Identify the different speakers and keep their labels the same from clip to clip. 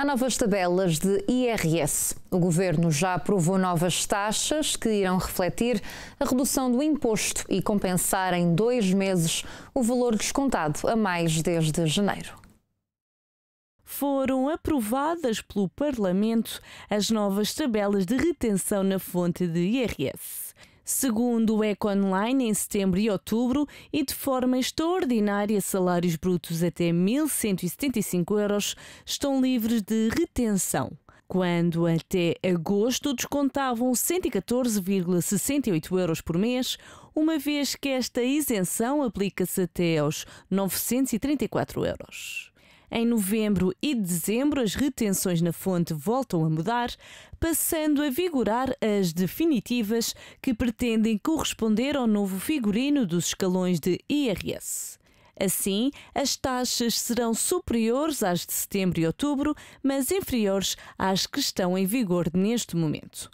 Speaker 1: Há novas tabelas de IRS. O governo já aprovou novas taxas que irão refletir a redução do imposto e compensar em dois meses o valor descontado a mais desde janeiro.
Speaker 2: Foram aprovadas pelo Parlamento as novas tabelas de retenção na fonte de IRS segundo o Online, em setembro e outubro, e de forma extraordinária, salários brutos até 1.175 euros estão livres de retenção quando até agosto descontavam 114,68 euros por mês, uma vez que esta isenção aplica-se até aos 934 euros. Em novembro e dezembro, as retenções na fonte voltam a mudar, passando a vigorar as definitivas que pretendem corresponder ao novo figurino dos escalões de IRS. Assim, as taxas serão superiores às de setembro e outubro, mas inferiores às que estão em vigor neste momento.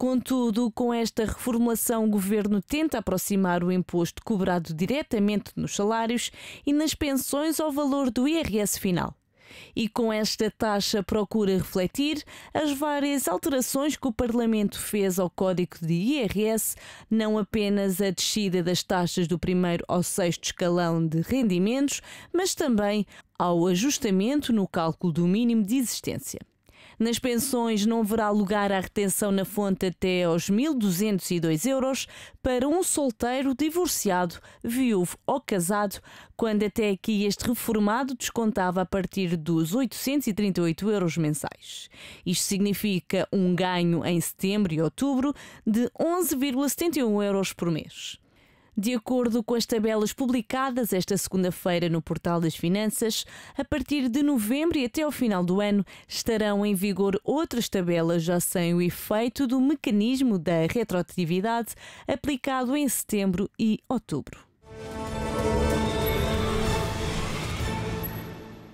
Speaker 2: Contudo, com esta reformulação, o governo tenta aproximar o imposto cobrado diretamente nos salários e nas pensões ao valor do IRS final. E com esta taxa procura refletir as várias alterações que o Parlamento fez ao Código de IRS, não apenas a descida das taxas do primeiro ao sexto escalão de rendimentos, mas também ao ajustamento no cálculo do mínimo de existência. Nas pensões não haverá lugar à retenção na fonte até aos 1.202 euros para um solteiro, divorciado, viúvo ou casado, quando até aqui este reformado descontava a partir dos 838 euros mensais. Isto significa um ganho em setembro e outubro de 11,71 euros por mês. De acordo com as tabelas publicadas esta segunda-feira no Portal das Finanças, a partir de novembro e até ao final do ano estarão em vigor outras tabelas já sem o efeito do mecanismo da retroatividade aplicado em setembro e outubro.